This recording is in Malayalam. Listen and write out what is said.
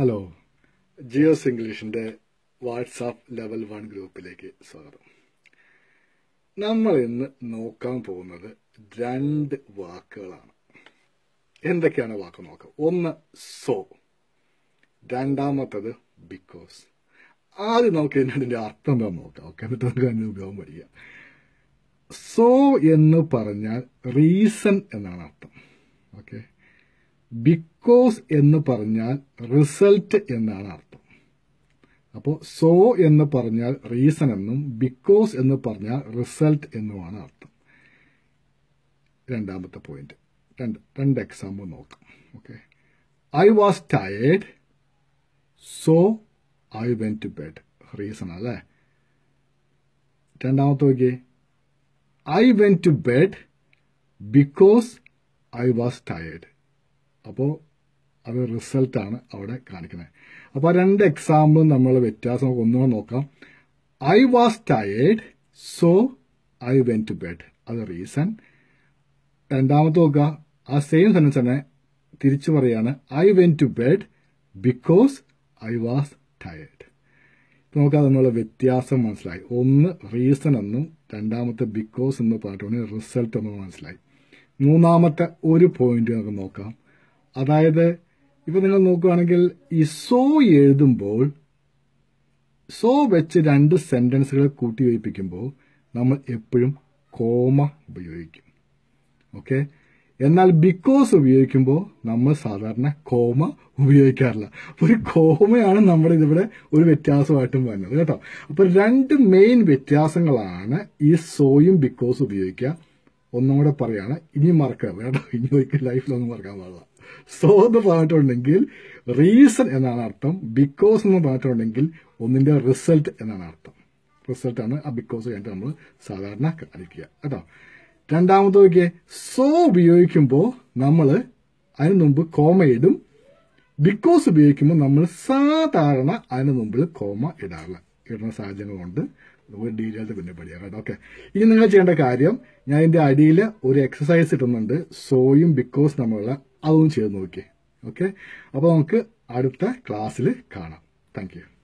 ഹലോ ജിയോസ് ഇംഗ്ലീഷിന്റെ വാട്സാപ്പ് ലെവൽ വൺ ഗ്രൂപ്പിലേക്ക് സ്വാഗതം നമ്മൾ ഇന്ന് നോക്കാൻ പോകുന്നത് രണ്ട് വാക്കുകളാണ് എന്തൊക്കെയാണ് വാക്ക് നോക്കുക ഒന്ന് സോ രണ്ടാമത്തത് ബിക്കോസ് ആദ്യം നമുക്ക് എന്നതിന്റെ അർത്ഥം എന്താ നോക്കാം ഓക്കെ എന്നിട്ട് നമുക്ക് അതിന്റെ ഉപയോഗം പഠിക്കാം സോ എന്ന് പറഞ്ഞാൽ റീസൺ എന്നാണ് അർത്ഥം ഓക്കെ ബിക്കോസ് എന്ന് പറഞ്ഞാൽ റിസൾട്ട് എന്നാണ് അർത്ഥം അപ്പോൾ സോ എന്ന് പറഞ്ഞാൽ റീസൺ എന്നും ബിക്കോസ് എന്ന് പറഞ്ഞാൽ റിസൾട്ട് എന്നുമാണ് അർത്ഥം രണ്ടാമത്തെ പോയിന്റ് രണ്ട് രണ്ട് എക്സാമ്പിൾ നോക്കാം okay I was tired so I went to bed reason അല്ലേ രണ്ടാമത്തെ നോക്കിയേ I went to bed because I was tired അപ്പോൾ അത് റിസൾട്ടാണ് അവിടെ കാണിക്കുന്നത് അപ്പോൾ ആ രണ്ട് എക്സാമ്പിളും നമ്മൾ വ്യത്യാസം ഒന്നുകൂടെ നോക്കാം I was tired so I went to bed അത് റീസൺ രണ്ടാമത്തെ നോക്കുക ആ സെയിം സെൻറ്റൻസ് തന്നെ തിരിച്ചു പറയാണ് I went to bed because I was tired നമുക്കത് തമ്മിലുള്ള വ്യത്യാസം മനസ്സിലായി ഒന്ന് റീസൺ എന്നും രണ്ടാമത്തെ ബിക്കോസ് എന്ന് പറഞ്ഞിട്ടുണ്ടെങ്കിൽ റിസൾട്ട് എന്നും മനസ്സിലായി മൂന്നാമത്തെ ഒരു പോയിന്റ് നമുക്ക് നോക്കാം അതായത് ഇപ്പൊ നിങ്ങൾ നോക്കുകയാണെങ്കിൽ ഈ സോ എഴുതുമ്പോൾ സോ വെച്ച് രണ്ട് കൂട്ടി വയ്പ്പിക്കുമ്പോൾ നമ്മൾ എപ്പോഴും കോമ ഉപയോഗിക്കും ഓക്കെ എന്നാൽ ബിക്കോസ് ഉപയോഗിക്കുമ്പോൾ നമ്മൾ സാധാരണ കോമ ഉപയോഗിക്കാറില്ല ഒരു കോമയാണ് നമ്മുടെ ഇതിവിടെ ഒരു വ്യത്യാസമായിട്ടും വരുന്നത് കേട്ടോ അപ്പോൾ രണ്ട് മെയിൻ വ്യത്യാസങ്ങളാണ് ഈ സോയും ബിക്കോസ് ഉപയോഗിക്കുക ഒന്നും കൂടെ പറയാണ് ഇനി മറക്കുക വേണ്ട ഇനി ഒരിക്കൽ ലൈഫിലൊന്നും മറക്കാൻ പാടില്ല സോ എന്ന് പറഞ്ഞിട്ടുണ്ടെങ്കിൽ റീസൺ എന്നാണ് അർത്ഥം ബിക്കോസ് എന്ന് പറഞ്ഞിട്ടുണ്ടെങ്കിൽ ഒന്നിന്റെ റിസൾട്ട് എന്നാണ് അർത്ഥം റിസൾട്ടാണ് ആ ബിക്കോസ് കഴിഞ്ഞിട്ട് നമ്മൾ സാധാരണ കാണിക്കുക കേട്ടോ രണ്ടാമത് നോക്കിയ സോ ഉപയോഗിക്കുമ്പോൾ നമ്മൾ അതിന് മുമ്പ് കോമ ഇടും ബിക്കോസ് ഉപയോഗിക്കുമ്പോൾ നമ്മൾ സാധാരണ അതിന് മുമ്പിൽ കോമ ഇടാറില്ല കിട്ടുന്ന സാഹചര്യങ്ങളുണ്ട് ഒരു ഡീറ്റെയിൽസ് പിന്നെ പഠിക്കാം കേട്ടോ ഓക്കെ ഇനി നിങ്ങൾ ചെയ്യേണ്ട കാര്യം ഞാൻ ഇതിൻ്റെ അടിയിൽ ഒരു എക്സസൈസ് ഇടുന്നുണ്ട് സോയും ബിക്കോസ് തമ്മിലുള്ള അതും ചെയ്ത് നോക്കി ഓക്കെ അപ്പോൾ നമുക്ക് അടുത്ത ക്ലാസ്സിൽ കാണാം താങ്ക്